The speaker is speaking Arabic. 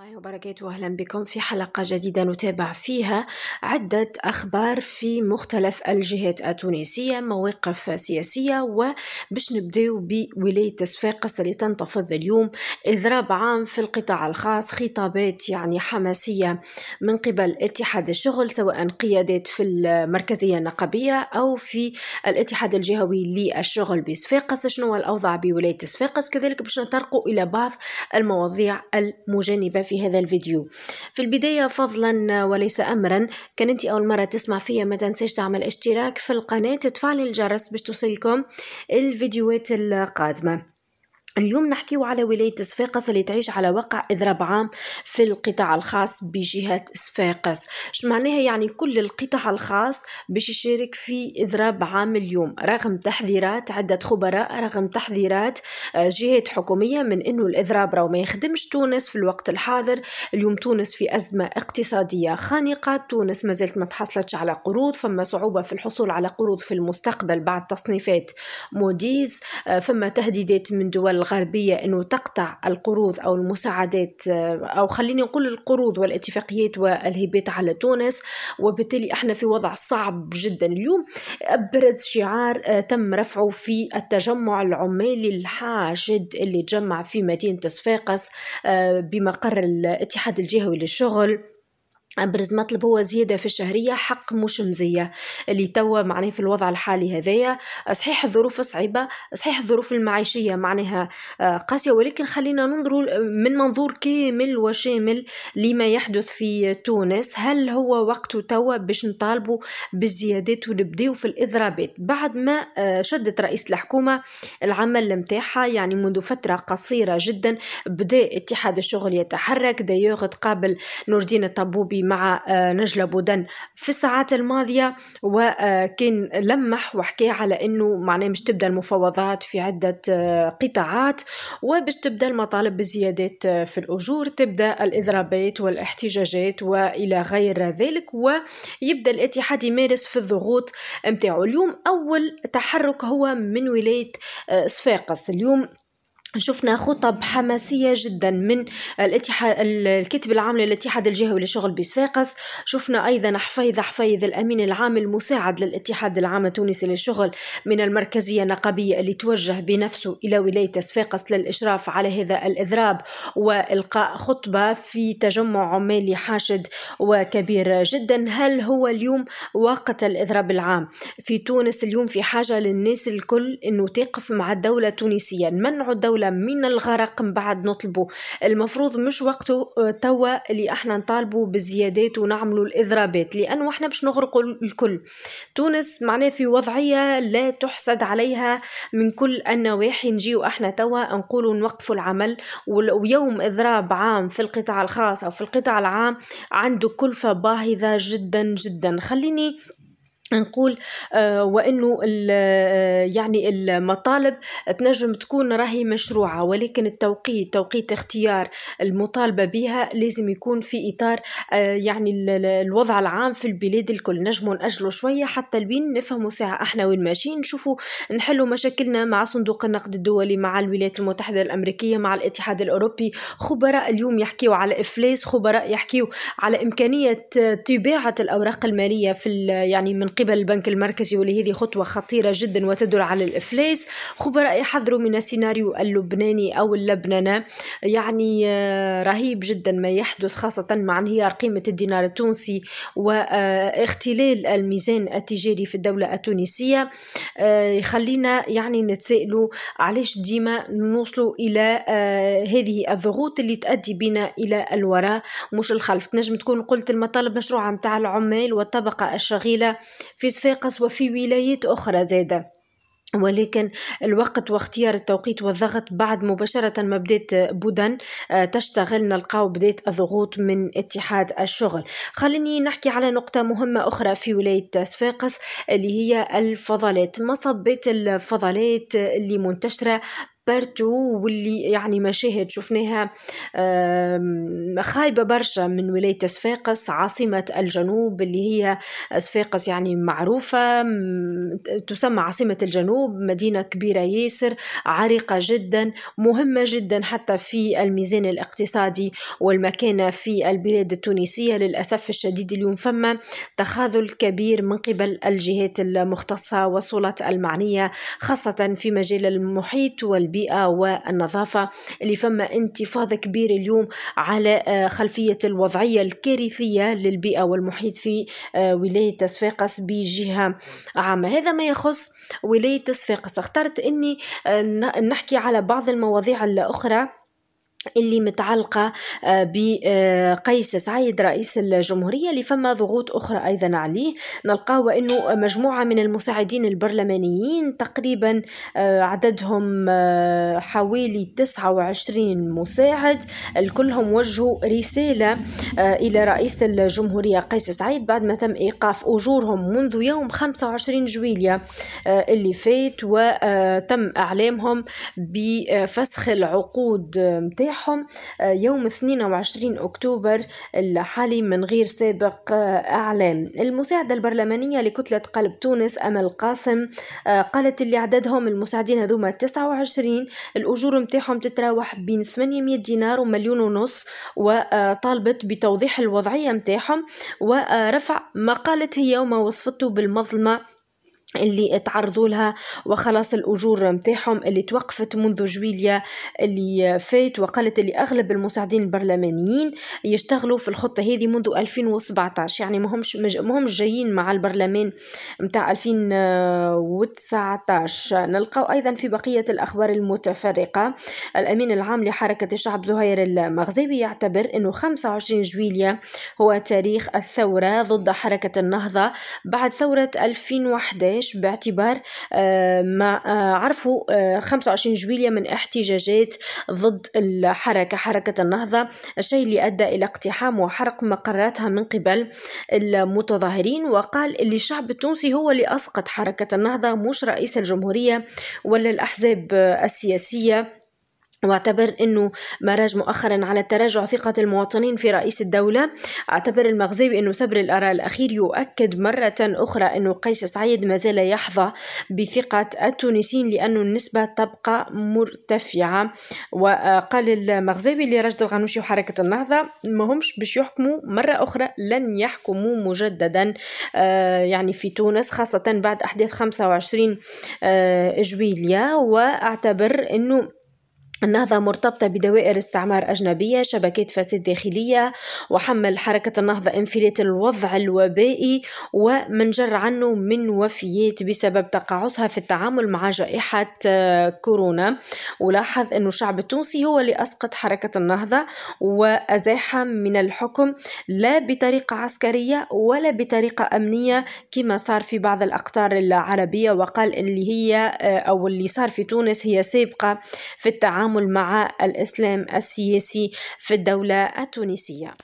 الله وبركاته أهلا بكم في حلقة جديدة نتابع فيها عدة أخبار في مختلف الجهات التونسية مواقف سياسية وباش نبداو بولاية صفاقس اللي تنتفض اليوم إضراب عام في القطاع الخاص خطابات يعني حماسية من قبل اتحاد الشغل سواء قيادات في المركزية النقبية أو في الاتحاد الجهوي للشغل بصفاقس شنو الأوضاع بولاية صفاقس كذلك باش نطرقوا إلى بعض المواضيع المجانبة في هذا الفيديو في البداية فضلا وليس أمرا كان أنت أول مرة تسمع فيا ما تنساش تعمل اشتراك في القناة تفعل الجرس باش توصلكم الفيديوهات القادمة اليوم نحكيو على ولاية صفاقس اللي تعيش على واقع إضراب عام في القطاع الخاص بجهة صفاقس شو معناها يعني كل القطاع الخاص باش يشارك في إضراب عام اليوم رغم تحذيرات عدة خبراء رغم تحذيرات آه، جهات حكومية من أنه الإضراب راه ما يخدمش تونس في الوقت الحاضر اليوم تونس في أزمة اقتصادية خانقة تونس ما زالت ما تحصلتش على قروض فما صعوبة في الحصول على قروض في المستقبل بعد تصنيفات موديز آه، فما تهديدات من دول الغربية أنه تقطع القروض أو المساعدات آه، أو خليني نقول القروض والاتفاقيات والهبات على تونس وبالتالي احنا في وضع صعب جدا اليوم أبرز شعار آه، تم رفعه في التجمع العمالي الحاشد اللي تجمع في مدينة صفاقس آه، بمقر الاتحاد الجهوي للشغل أبرز ما طلب هو زياده في الشهريه حق مش مزيه اللي توا معناه في الوضع الحالي هذايا صحيح الظروف صعيبه صحيح الظروف المعيشيه معناها آه، قاسيه ولكن خلينا ننظر من منظور كامل وشامل لما يحدث في تونس هل هو وقت توا باش نطالبوا بالزيادات ونبداو في الاضرابات بعد ما آه، شدت رئيس الحكومه العمل نتاعها يعني منذ فتره قصيره جدا بدا اتحاد الشغل يتحرك دايوغ تقابل نور الدين الطبوبي مع آه، نجلة بودن في الساعات الماضية وكان آه، لمح وحكى على أنه معناه مش تبدأ المفاوضات في عدة آه، قطاعات وباش تبدأ المطالب بزيادات في الأجور تبدأ الإضرابات والاحتجاجات وإلى غير ذلك ويبدأ الاتحاد يمارس في الضغوط متاعه اليوم أول تحرك هو من ولاية صفاقس اليوم شفنا خطب حماسية جدا من الاتحاد الكتب العام للاتحاد الجهوي للشغل بصفاقس شفنا أيضا حفيظ حفيظ الأمين العام المساعد للاتحاد العام التونسي للشغل من المركزية النقابية اللي توجه بنفسه إلى ولاية صفاقس للإشراف على هذا الإضراب وإلقاء خطبة في تجمع عمالي حاشد وكبير جدا هل هو اليوم وقت الإضراب العام في تونس اليوم في حاجة للناس الكل أنه تقف مع الدولة التونسية نمنعوا الدولة الأولى من الغرق من بعد نطلبه المفروض مش وقته آه، توا اللي احنا نطالبوا بالزيادات ونعملوا الإضرابات لأنه احنا باش نغرقوا الكل تونس معناه في وضعية لا تحسد عليها من كل النواحي نجيو احنا توا نقولوا نوقفوا العمل ويوم إضراب عام في القطاع الخاص أو في القطاع العام عنده كلفة باهظة جدا جدا خليني نقول آه، وانه آه، يعني المطالب تنجم تكون راهي مشروعه ولكن التوقيت توقيت اختيار المطالبه بها لازم يكون في اطار آه، يعني الوضع العام في البلاد الكل نجم ناجلوا شويه حتى البين نفهموا ساعه احنا وين ماشيين نشوفوا نحلوا مشاكلنا مع صندوق النقد الدولي مع الولايات المتحده الامريكيه مع الاتحاد الاوروبي خبراء اليوم يحكيوا على افلاس خبراء يحكيوا على امكانيه طباعه الاوراق الماليه في يعني من قبل البنك المركزي واللي هذه خطوة خطيرة جدا وتدل على الإفلاس خبراء يحذروا من السيناريو اللبناني أو اللبنانة يعني آه، رهيب جدا ما يحدث خاصة مع انهيار قيمة الدينار التونسي واختلال الميزان التجاري في الدولة التونسية آه، يخلينا يعني نتسائلوا علاش ديما نوصلوا إلى آه، هذه الضغوط اللي تؤدي بنا إلى الوراء مش الخلف تنجم تكون قلت المطالب مشروعة متاع العمال والطبقة الشغيلة في صفاقس وفي ولايات أخرى زاده ولكن الوقت واختيار التوقيت والضغط بعد مباشرة ما بدات بودن آه، تشتغل نلقاو بدات الضغوط من اتحاد الشغل خليني نحكي على نقطة مهمة أخرى في ولاية صفاقس اللي هي الفضلات مصبات الفضلات اللي منتشرة بارتو واللي يعني مشاهد شفناها خايبة برشا من ولاية صفاقس عاصمة الجنوب اللي هي صفاقس يعني معروفة تسمى عاصمة الجنوب مدينة كبيرة ياسر عريقة جدا مهمة جدا حتى في الميزان الاقتصادي والمكانة في البلاد التونسية للأسف الشديد اليوم فما تخاذل كبير من قبل الجهات المختصة والسلطات المعنية خاصة في مجال المحيط وال البيئة والنظافة اللي فما انتفاضة كبيرة اليوم على آه، خلفية الوضعية الكارثية للبيئة والمحيط في آه، ولاية صفاقس بجهة عامة هذا ما يخص ولاية صفاقس اخترت اني آه، نحكي على بعض المواضيع الاخرى اللي متعلقة آه، بقيس آه، سعيد رئيس الجمهورية اللي فما ضغوط أخرى أيضا عليه نلقاو أنه مجموعة من المساعدين البرلمانيين تقريبا آه، عددهم حوالي 29 مساعد الكلهم وجهوا رسالة إلى رئيس الجمهورية قيس سعيد بعد ما تم إيقاف أجورهم منذ يوم 25 جويلية اللي فات وتم إعلامهم بفسخ العقود متاعهم نتاعهم آه، يوم 22 أكتوبر الحالي من غير سابق آه، إعلام المساعدة البرلمانية لكتلة قلب تونس أمل قاسم آه، قالت اللي عددهم المساعدين هذوما 29 الأجور نتاعهم تتراوح بين 800 دينار ومليون ونص وطالبت بتوضيح الوضعية نتاعهم ورفع ما قالت هي وما وصفته بالمظلمة اللي تعرضوا لها وخلاص الأجور نتاعهم اللي توقفت منذ جويليا اللي فات وقالت اللي أغلب المساعدين البرلمانيين يشتغلوا في الخطة هذه منذ 2017 يعني مهمش مهمش جايين مع البرلمان متاع 2019 نلقاو أيضا في بقية الأخبار المتفرقة الأمين العام لحركة الشعب زهير المغزاوي يعتبر أنه 25 جويليا هو تاريخ الثورة ضد حركة النهضة بعد ثورة 2011 ليش باعتبار آه، ما آه، عرفوا 25 آه، جويلية من احتجاجات ضد الحركة حركة النهضة الشيء اللي أدى إلى اقتحام وحرق مقراتها من قبل المتظاهرين وقال اللي الشعب التونسي هو اللي أسقط حركة النهضة مش رئيس الجمهورية ولا الأحزاب السياسية واعتبر انه ما راج مؤخرا على تراجع ثقة المواطنين في رئيس الدولة اعتبر المغزاوي انه سبر الاراء الاخير يؤكد مرة اخرى انه قيس سعيد ما زال يحظى بثقة التونسيين لانه النسبة تبقى مرتفعة وقال المغزاوي لرشد الغنوشي وحركة النهضة ما همش باش يحكموا مرة اخرى لن يحكموا مجددا آه، يعني في تونس خاصة بعد احداث 25 آه، جويليا واعتبر انه النهضة مرتبطة بدوائر استعمار أجنبية شبكات فساد داخلية وحمل حركة النهضة انفلات الوضع الوبائي ومنجر عنه من وفيات بسبب تقاعسها في التعامل مع جائحة آه، كورونا ولاحظ أن الشعب التونسي هو اللي أسقط حركة النهضة وأزاحها من الحكم لا بطريقة عسكرية ولا بطريقة أمنية كما صار في بعض الأقطار العربية وقال اللي هي آه، أو اللي صار في تونس هي سابقة في التعامل التعامل مع الإسلام السياسي في الدولة التونسية